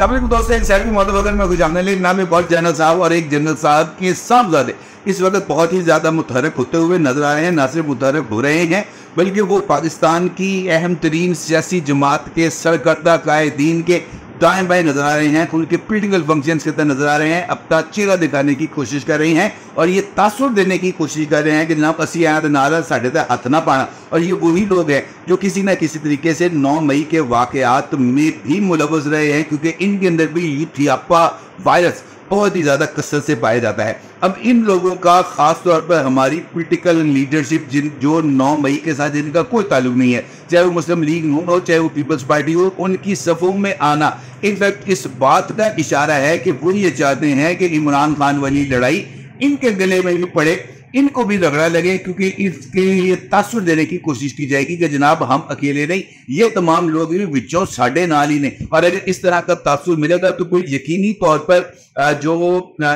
असलम दोस्तों एक साइड में वगैरह में गुजारने लिए नाम बहुत जनरल साहब और एक जनरल साहब के साहबजादे इस वक्त बहुत ही ज़्यादा मुतहरक होते हुए नजर आ रहे हैं ना सिर्फ मुतहरक हो रहे हैं बल्कि वो पाकिस्तान की अहम तरीन सियासी जमात के सरकर्दा कायदीन के दाएं बाएं नजर आ रहे हैं तो उनके पोलिटिकल फंक्शन के अंदर नजर आ रहे हैं अपना चेहरा दिखाने की कोशिश कर रही हैं और ये तासुर देने की कोशिश कर रहे हैं कि जनाब असी आया तो नारा साढ़े तक हथ ना पाना और ये वही लोग हैं जो किसी ना किसी तरीके से नौ मई के वाकयात में भी मुलवज रहे हैं क्योंकि इनके अंदर भी यूथियापा वायरस बहुत ही ज़्यादा कसर से पाया जाता है अब इन लोगों का खास तौर पर हमारी पोलिटिकल लीडरशिप जिन जो नौ मई के साथ जिनका कोई ताल्लुक नहीं है चाहे वो मुस्लिम लीग हो चाहे वो पीपल्स पार्टी हो उनकी सफ़ों में आना इनफैक्ट इस बात का इशारा है कि वो ये चाहते हैं कि इमरान खान वाली लड़ाई इनके गले में भी पड़े इनको भी रगड़ा लगे क्योंकि इसके लिए तासुर देने की कोशिश की जाएगी कि जनाब हम अकेले नहीं ये तमाम लोग भी विचों साढ़े नाल ही ने और अगर इस तरह का तासुर मिलेगा तो कोई यकीनी तौर पर जो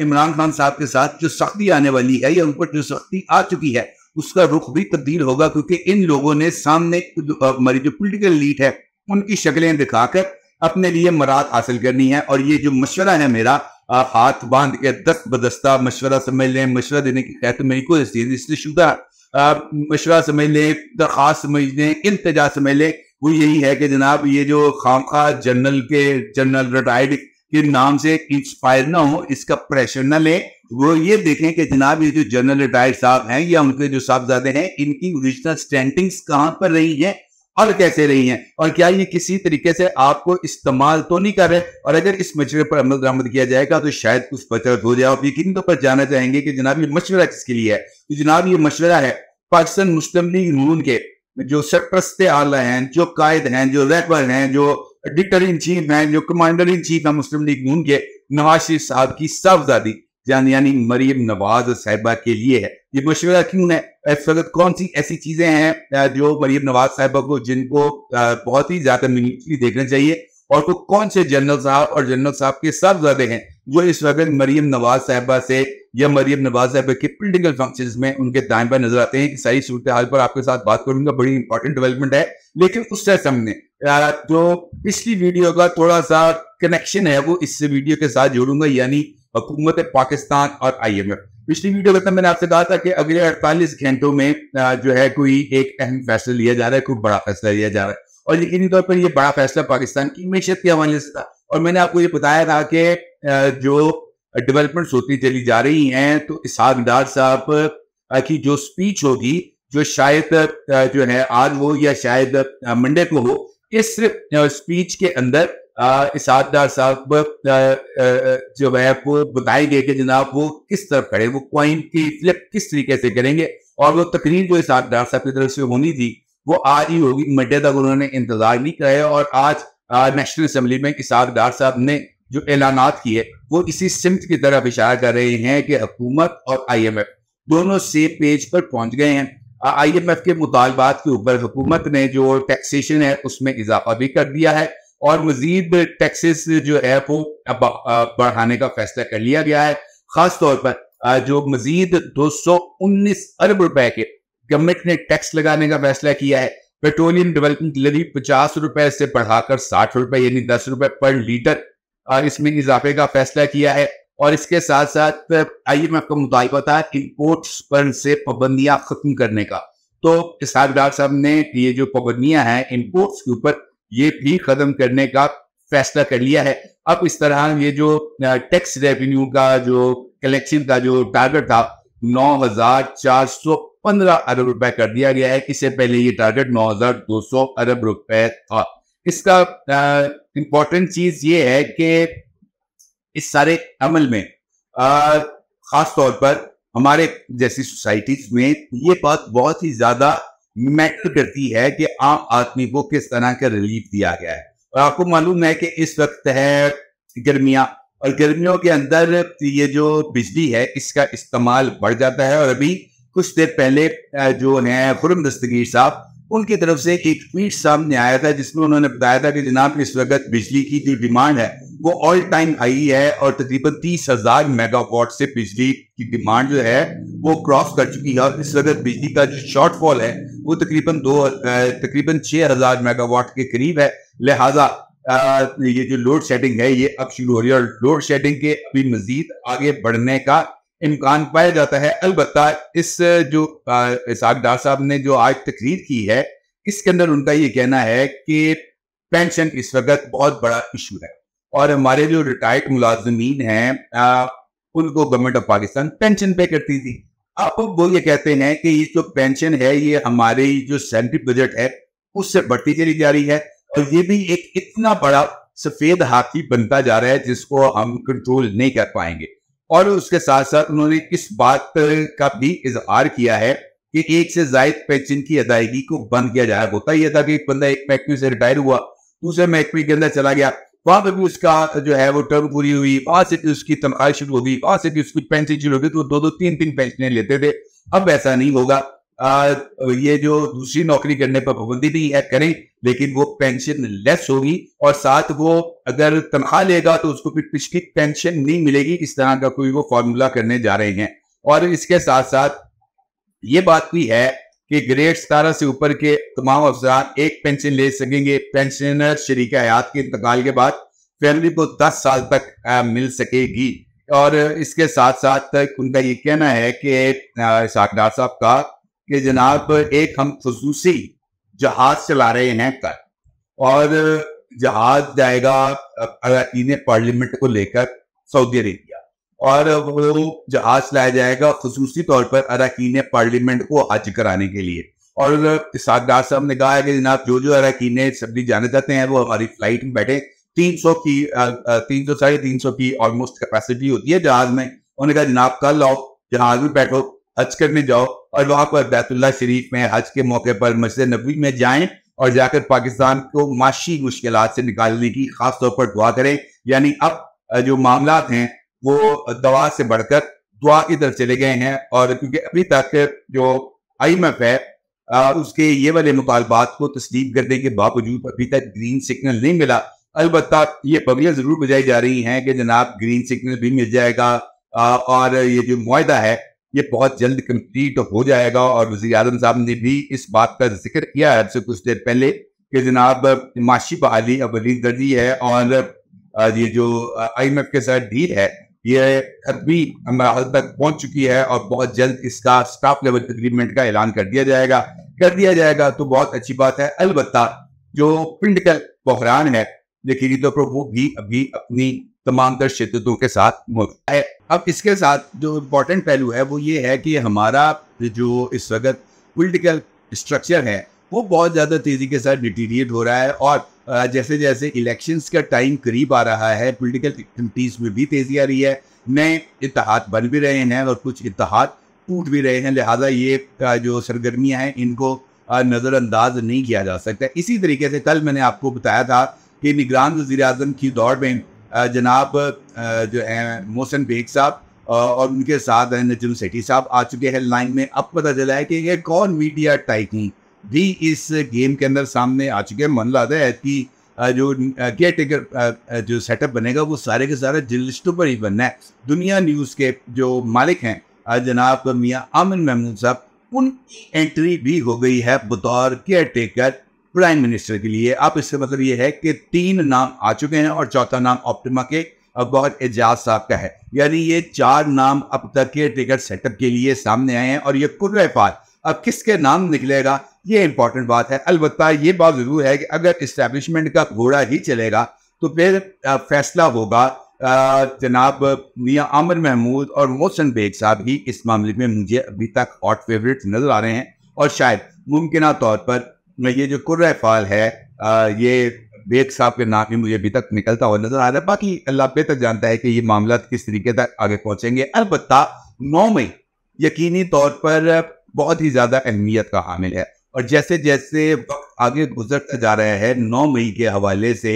इमरान खान साहब के साथ जो सख्ती आने वाली है या उन पर जो सख्ती आ चुकी है उसका रुख भी तब्दील होगा क्योंकि इन लोगों ने सामने हमारी जो पोलिटिकल लीड है उनकी शक्लें दिखाकर अपने लिए मराद हासिल करनी है और ये जो मशवरा है मेरा आप हाथ बांध के दस्त बदस्ता मशवरा समझ लें मशवरा देने की कहते मेरी को इसलिए शुदा मशवरा समझ लें दरख्वास्त समझ लें इंतजा समझ लें वो यही है कि जनाब ये जो खामखा जनरल के जनरल रिटायर्ड के नाम से इंस्पायर ना हो इसका प्रेशर ना लें वो ये देखें कि जनाब ये जो जनरल रिटायर्ड साहब हैं या उनके जो साहबजादे हैं इनकी ओरिजिनल स्टैंडिंग्स कहाँ पर रही हैं पढ़ कैसे रही हैं और क्या ये किसी तरीके से आपको इस्तेमाल तो नहीं कर रहे और अगर इस मशवरे पर अमल दरामद किया जाएगा तो शायद कुछ बचत हो जाए आप यकीन तौर पर जाना चाहेंगे कि जनाब ये मशवरा किसके लिए है तो जनाब ये मशवरा है पाकिस्तान मुस्लिम लीग नून के जो सरप्रस्त आला हैं जो कायद हैं जो रहबर हैं जो एडिटर इन चीफ हैं जो कमांडर इन चीफ हैं मुस्लिम लीग नून के नवाज शरीफ साहब की साफजादी जान यानी मरीम नवाज साहिबा के लिए है ये मशवरा क्यों है इस वक्त कौन सी ऐसी चीजें हैं जो मरीम नवाज साहिबा को जिनको बहुत ही ज्यादा मिनिटली देखना चाहिए और वो कौन से जनरल साहब और जनरल साहब के ज्यादा हैं जो इस वक्त मरीम नवाज साहिबा से या मरीम नवाज साहब के पोलिटिकल फंक्शन में उनके दाएं पर नजर आते हैं कि सारी सूरत हाल पर आपके साथ बात करूंगा बड़ी इंपॉर्टेंट डेवलपमेंट है लेकिन उससे सामने जो पिछली वीडियो का थोड़ा सा कनेक्शन है वो इस वीडियो के साथ जोड़ूंगा यानी हुकूमत पाकिस्तान और आई एम एफ पिछली वीडियो में तो मैंने आपसे कहा था कि अगले अड़तालीस घंटों में जो है कोई एक अहम फैसला लिया जा रहा है कोई बड़ा फैसला लिया जा रहा है और यकीनी तौर पर यह बड़ा फैसला पाकिस्तान की मीशत के हवाले से था और मैंने आपको ये बताया था कि जो डेवलपमेंट्स होती चली जा रही हैं तो डार साहब की जो स्पीच होगी जो शायद जो है आज हो या शायद मंडे को हो इस स्पीच के अंदर इसहादा साहब जो है वो बताएंगे कि जनाब वो किस तरफ खड़े वो क्वाइन की फ्लिप किस तरीके से करेंगे और वो तकरीर जो इस साहब की तरफ से होनी थी वो आज ही होगी मंडे तक उन्होंने इंतजार नहीं कराया और आज नेशनल असम्बली में इसाक डार साहब ने जो ऐलान किए वो इसी सिमत की तरफ इशारा कर रहे हैं कि हुकूमत और आई एम एफ दोनों सेम पेज पर पहुंच गए हैं आई एम एफ के मुतालबात के ऊपर हुकूमत ने जो टैक्सेशन है उसमें इजाफा भी कर दिया है और मजीद टैक्सेस जो है वो बढ़ाने का फैसला कर लिया गया है खास तौर पर जो मजीद 219 अरब रुपए के गवर्नमेंट ने टैक्स लगाने का फैसला किया है पेट्रोलियम डेवलपमेंट लरी पचास रुपए से बढ़ाकर साठ रुपए यानी दस रुपए पर लीटर इसमें इजाफे का फैसला किया है और इसके साथ साथ आइए मैं आपको मुताबा था इम्पोर्ट्स पर से पाबंदियां खत्म करने का तो इसहाब साहब ने ये जो पाबंदियां हैं इम्पोर्ट्स के ऊपर ये भी खत्म करने का फैसला कर लिया है अब इस तरह ये जो टैक्स रेवेन्यू का जो कलेक्शन का जो टारगेट था नौ हजार चार सौ पंद्रह अरब रुपए कर दिया गया है इससे पहले ये टारगेट नौ हजार दो सौ अरब रुपए था इसका इम्पोर्टेंट चीज ये है कि इस सारे अमल में खास तौर पर हमारे जैसी सोसाइटीज में ये बात बहुत ही ज्यादा मैटर करती है कि आम आदमी को किस तरह का रिलीफ दिया गया है और आपको मालूम है कि इस वक्त है गर्मियां और गर्मियों के अंदर ये जो बिजली है इसका इस्तेमाल बढ़ जाता है और अभी कुछ देर पहले जो है खुरम दस्तगीर साहब उनकी तरफ से एक ट्वीट सामने आया था जिसमें उन्होंने बताया था कि जनाब इस वक्त बिजली की जो डिमांड है वो ऑल टाइम हाई है और तकरीबन तीस हजार मेगावाट से बिजली की डिमांड जो है वो क्रॉस कर चुकी है और इस वक्त बिजली का जो शॉर्टफॉल है वो तकरीबन दो तकरीबन छह हजार मेगावाट के करीब है लिहाजा ये जो लोड शेडिंग है ये अब शुरू हो रही है और लोड शेडिंग के अभी मजीद आगे बढ़ने का इम्कान पाया जाता है अलबत् इस जो इसहाक डार साहब ने जो आज तकरीर की है इसके अंदर उनका ये कहना है कि पेंशन इस वक्त बहुत बड़ा इशू है और हमारे जो रिटायर्ड मुलाजमीन हैं उनको गवर्नमेंट ऑफ पाकिस्तान पेंशन पे करती थी अब वो ये कहते हैं कि ये जो पेंशन है ये हमारे जो सेंट्रिक बजट है उससे बढ़ती चली जा रही है और तो ये भी एक इतना बड़ा सफेद हाथी बनता जा रहा है जिसको हम कंट्रोल नहीं कर पाएंगे और उसके साथ साथ उन्होंने इस बात का भी इजहार किया है कि एक से जायद पेंशन की अदायगी को बंद किया जाए होता यह था कि एक बंदा एक महकमे से रिटायर हुआ दूसरे महकमे के अंदर चला गया वहां पर भी उसका जो है वो टर्म पूरी हुई वहां से भी उसकी तनख्वाह शुरू होगी वहां से भी उसकी पेंशन शुरू होगी तो दो दो तीन तीन पेंशनें लेते थे अब ऐसा नहीं होगा ये जो दूसरी नौकरी करने पर पाबंदी भी है करें लेकिन वो पेंशन लेस होगी और साथ वो अगर तनख्वाह लेगा तो उसको फिर पिछली पेंशन नहीं मिलेगी इस तरह का कोई वो फॉर्मूला करने जा रहे हैं और इसके साथ साथ ये बात भी है कि ग्रेड सतारह से ऊपर के तमाम अफसरान एक पेंशन ले सकेंगे पेंशनर शरीक हयात के इंतकाल के बाद फैमिली को दस साल तक आ, मिल सकेगी और इसके साथ साथ उनका ये कहना है कि साकडार साहब का कि जनाब एक हम खसूसी जहाज चला रहे हैं कल और जहाज जाएगा अरकान पार्लियामेंट को लेकर सऊदी अरेबिया और वो जहाज लाया जाएगा खसूसी तौर पर अरकिन पार्लियामेंट को हज कराने के लिए और सागदार साहब ने कहा है कि जनाब जो जो अरकिन सब्जी जाने जाते हैं वो हमारी फ्लाइट में बैठे तीन सौ की तीन सौ साढ़े तीन सौ की ऑलमोस्ट कैपेसिटी होती है जहाज में उन्होंने कहा जनाब कल आओ जहाज में बैठो हज करने जाओ और वहां पर बैतुल्ला शरीफ में हज के मौके पर मस्जिद नबी में जाए और जाकर पाकिस्तान को माशी मुश्किल से निकालने की खास तौर पर दुआ करें यानी अब जो मामला हैं वो दवा से बढ़कर दुआ की तरफ चले गए हैं और क्योंकि अभी तक जो आई एम है उसके ये वाले मुतालबात को तस्लीम करने के बावजूद अभी तक ग्रीन सिग्नल नहीं मिला अलबत् ये पगलियाँ ज़रूर बजाई जा रही हैं कि जनाब ग्रीन सिग्नल भी मिल जाएगा और ये जो माह है ये बहुत जल्द कंप्लीट हो जाएगा और वजी अजम साहब ने भी इस बात का जिक्र किया है से तो कुछ देर पहले कि जनाब माशी बहाली अब वलीद दर्जी है और ये जो आई एम एफ के साथ डील है ये अभी हद तक पहुंच चुकी है और बहुत जल्द इसका स्टाफ लेवल एग्रीमेंट का ऐलान कर दिया जाएगा कर दिया जाएगा तो बहुत अच्छी बात है अलबत् जो पिंड का बहरान है यकीनी तौर पर वो भी अभी अपनी तमाम तर शिदतों के साथ मौजूद है अब इसके साथ जो इम्पोर्टेंट पहलू है वो ये है कि हमारा जो इस वक्त पोलिटिकल स्ट्रक्चर है वो बहुत ज़्यादा तेज़ी के साथ डिटीरिएट हो रहा है और जैसे जैसे इलेक्शंस का टाइम करीब आ रहा है पोलिटिकल एक्टिविटीज़ में भी तेज़ी आ रही है नए इतिहाद बन भी रहे हैं और कुछ इतिहाद टूट भी रहे हैं लिहाजा ये जो सरगर्मियाँ हैं इनको नज़रअंदाज नहीं किया जा सकता इसी तरीके से कल मैंने आपको बताया था कि निगरान वजी अजम की दौड़ में जनाब जो है मोहसिन बेग साहब और उनके साथ नजम सेठी साहब आ चुके हैं लाइन में अब पता चला है कि ये कौन मीडिया टाइकून भी इस गेम के अंदर सामने आ चुके हैं मन लाता है कि जो केयर टेकर जो सेटअप बनेगा वो सारे के सारे जर्नलिस्टों पर ही बनना है दुनिया न्यूज़ के जो मालिक हैं जनाब मियाँ आमिन महमूद साहब उनकी एंट्री भी हो गई है बतौर केयर टेकर प्राइम मिनिस्टर के लिए आप इससे मतलब ये है कि तीन नाम आ चुके हैं और चौथा नाम ऑप्टिमा के अकबर एजाज साहब का है यानी ये चार नाम अब तक के टिकट सेटअप के लिए सामने आए हैं और ये पार अब किसके नाम निकलेगा ये इंपॉर्टेंट बात है अलबत् ये बात जरूर है कि अगर इस्टेब्लिशमेंट का घोड़ा ही चलेगा तो फिर फैसला होगा जनाब मियाँ आमिर महमूद और मोहसन बेग साहब ही इस मामले में मुझे अभी तक हॉट फेवरेट नज़र आ रहे हैं और शायद मुमकिन तौर पर ये जो कुर्रफाल है आ, ये बेग साहब के नाम ही मुझे अभी तक निकलता हुआ नजर आ रहा है बाकी अल्लाह बेहतर जानता है कि ये मामला किस तरीके तक आगे पहुंचेंगे अलबत् नौ मई यकीनी तौर पर बहुत ही ज़्यादा अहमियत का हामिल है और जैसे जैसे वक्त आगे गुजरता जा रहा है नौ मई के हवाले से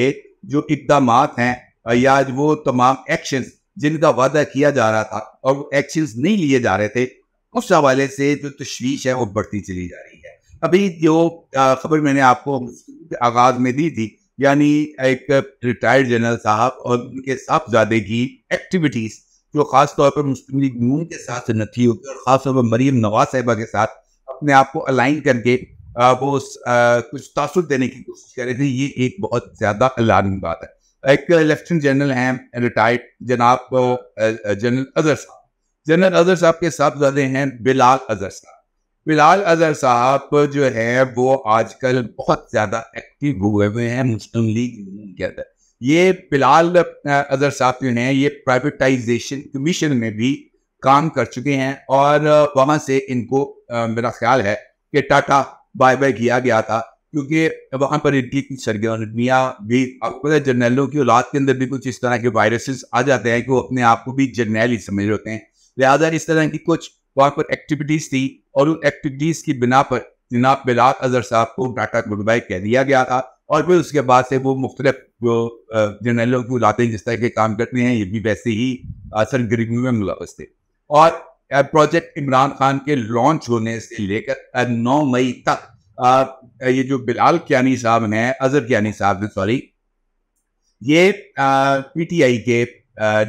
जो इकदाम हैं या वो तमाम एक्शन जिनका वादा किया जा रहा था और एक्शन नहीं लिए जा रहे थे उस हवाले से जो तश्वीश है वो बढ़ती चली जा रही है अभी जो खबर मैंने आपको आगाज में दी थी यानी एक रिटायर्ड जनरल साहब और उनके साहबजादे की एक्टिविटीज़ जो ख़ास तौर पर मुस्लिम लीग नून के साथ सन्नती होगी और ख़ास तौर पर मरीम नवाज साहिबा के साथ अपने आप को अलाइन करके वो कुछ तासर देने की कोशिश कर रहे थे ये एक बहुत ज़्यादा अलार्मिंग बात है एक लेफ्टिनेंट जनरल हैं रिटायर्ड जनाब जनरल अजहर साहब जनरल अजहर साहब के साहबजादे हैं बिलाल अजहर साहब फिलहाल अजहर साहब जो है वो आजकल बहुत ज़्यादा एक्टिव हुए हुए हैं मुस्लिम लीग के अंदर ये फ़िलहाल अजहर साहब जो हैं ये प्राइवेटाइजेशन कमीशन में भी काम कर चुके हैं और वहाँ से इनको मेरा ख्याल है कि टाटा बाय बाय किया गया था क्योंकि वहाँ पर इनकी कुछ सरगर्मियाँ भी आपको पता है जर्नलों की औलाद के अंदर भी कुछ इस तरह के वायरसेस आ जाते हैं कि वो अपने आप को भी जर्नैल ही समझ रहे होते हैं लिहाजा इस तरह की कुछ वहाँ पर एक्टिविटीज थी और उन एक्टिविटीज की बिना पर जनाब बिलाल अजहर साहब को डाटा बाई कह दिया गया था और फिर उसके बाद से वो मुख्तलिफ जो जर्नलों को लाते हैं जिस तरह के काम करते हैं ये भी वैसे ही गरीबी में मुलवस थे और प्रोजेक्ट इमरान खान के लॉन्च होने से लेकर नौ मई तक आ, ये जो बिलाल क्यानी साहब हैं अजहर क्यानी साहब ने सॉरी ये पीटीआई के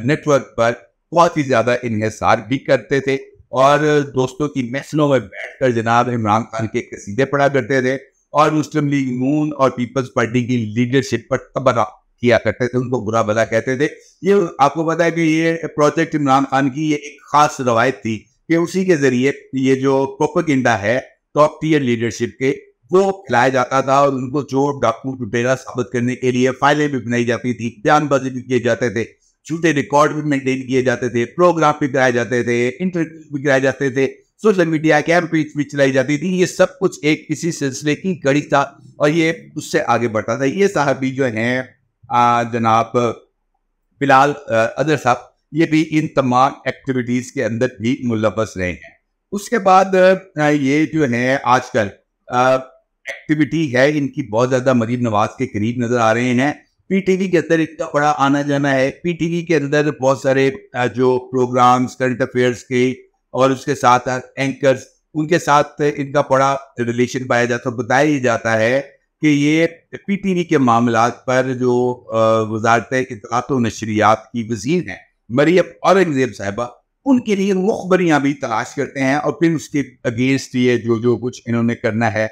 नेटवर्क पर बहुत ही ज़्यादा इन्हसार भी करते थे और दोस्तों की महफिलों में बैठ कर जनाब इमरान खान के कसीदे पढ़ा करते थे और मुस्लिम लीग नून और पीपल्स पार्टी की लीडरशिप पर तबरा किया करते थे उनको बुरा भला कहते थे ये आपको पता है कि ये प्रोजेक्ट इमरान खान की ये एक खास रवायत थी कि उसी के जरिए ये जो प्रोपोगिंडा है टॉप टीयर लीडरशिप के वो खिलाया जाता था और उनको जो डाकू डेरा साबित करने के लिए फाइलें भी बनाई जाती थी बयानबाजी भी किए जाते थे झूठे रिकॉर्ड भी मेंटेन किए जाते थे प्रोग्राम भी कराए जाते थे इंटरव्यू भी कराए जाते थे सोशल मीडिया कैंपेज भी चलाई जाती थी ये सब कुछ एक इसी सिलसिले की कड़ी था और ये उससे आगे बढ़ता था ये साहब भी जो हैं जनाब बिलाल अदर साहब ये भी इन तमाम एक्टिविटीज़ के अंदर भी मुलवस रहे हैं उसके बाद ये जो है आजकल एक्टिविटी है इनकी बहुत ज़्यादा मरीब नवाज के करीब नज़र आ रहे हैं पीटीवी के अंदर इतना बड़ा आना जाना है पीटीवी के अंदर बहुत सारे जो प्रोग्राम्स करंट अफेयर्स के और उसके साथ एंकर्स उनके साथ इनका बड़ा रिलेशन पाया जाता है तो बताया ही जाता है कि ये पीटीवी के मामला पर जो वजारत इतलात नशरियात की वजीर हैं मरियम औरंगजेब साहबा उनके लिए मुखबरियाँ भी तलाश करते हैं और फिर उसके अगेंस्ट ये जो जो कुछ इन्होंने करना है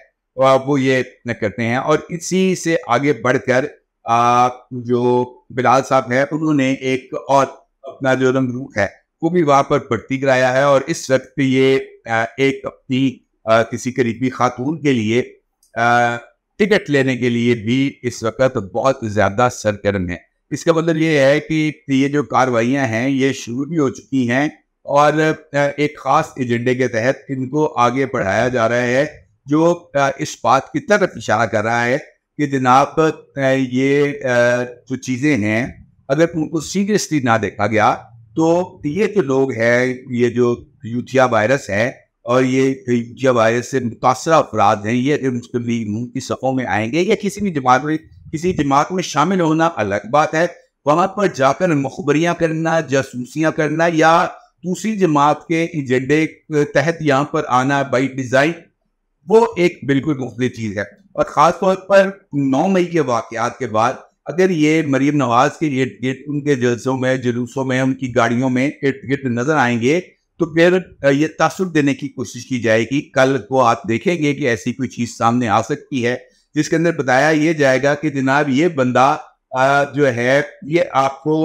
वो ये करते हैं और इसी से आगे बढ़कर आ, जो बिलाल साहब है उन्होंने एक और अपना जो रंग रूप है वो भी वहाँ पर भर्ती कराया है और इस वक्त ये एक अपनी किसी करीबी खातून के लिए टिकट लेने के लिए भी इस वक्त बहुत ज़्यादा सरगर्म है इसका मतलब ये है कि ये जो कार्रवाइयाँ हैं ये शुरू भी हो चुकी हैं और एक ख़ास एजेंडे के तहत इनको आगे बढ़ाया जा रहा है जो इस बात की तरफ इशारा कर रहा है कि जनाब ये जो चीज़ें हैं अगर उनको सीरियसली ना देखा गया तो ये जो लोग हैं ये जो यूथिया वायरस है और ये यूथिया वायरस से मुतासर अफराद हैं ये की सफ़ों में आएंगे या किसी भी जमात में किसी जमात में शामिल होना अलग बात है वहाँ पर जाकर मखबरियाँ करना जासूसियाँ करना या दूसरी जमात के एजेंडे तहत यहाँ पर आना बाई डिज़ाइन वो एक बिल्कुल मुख्तलि चीज़ है और ख़ास तौर पर नौ मई के वाक़ात के बाद अगर ये मरीम नवाज के इर्द गिट उनके जलसों में जुलूसों में उनकी गाड़ियों में इर्द गिर्द नजर आएंगे तो फिर ये तसर देने की कोशिश की जाएगी कल को आप देखेंगे कि ऐसी कोई चीज़ सामने आ सकती है जिसके अंदर बताया ये जाएगा कि जनाब ये बंदा जो है ये आपको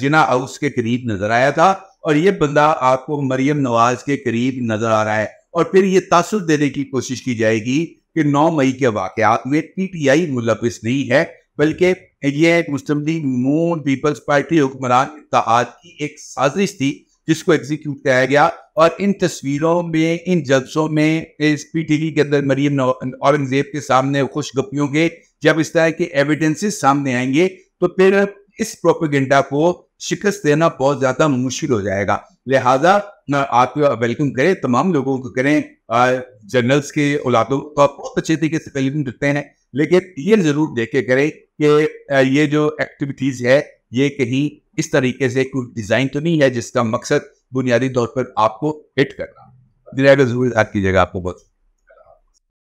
जिना हाउस के करीब नजर आया था और ये बंदा आपको मरियम नवाज के करीब नजर आ रहा है और फिर ये तासर देने की कोशिश की जाएगी कि 9 मई के वाकत में पी टी आई मुलविस नहीं है बल्कि यह मुस्लिम लीग नून पीपल्स पार्टी हुक्मरान इतहाद की एक साजिश थी जिसको एग्जीक्यूट किया गया और इन तस्वीरों में इन जल्सों में इस पी टी के अंदर मरीम औरंगजेब के सामने खुशगपियों के जब इस तरह के एविडेंसेस सामने आएंगे तो फिर इस प्रोपेगेंडा को शिकस्त देना बहुत ज़्यादा मुश्किल हो जाएगा लिहाजा आप वेलकम करें तमाम लोगों को करें जर्नल्स के औलादों का बहुत अच्छे तरीके से वेलकम करते हैं लेकिन ये जरूर देखे करें कि ये जो एक्टिविटीज है ये कहीं इस तरीके से कोई डिजाइन तो नहीं है जिसका मकसद बुनियादी तौर पर आपको हिट करना जरूर याद कीजिएगा आपको बहुत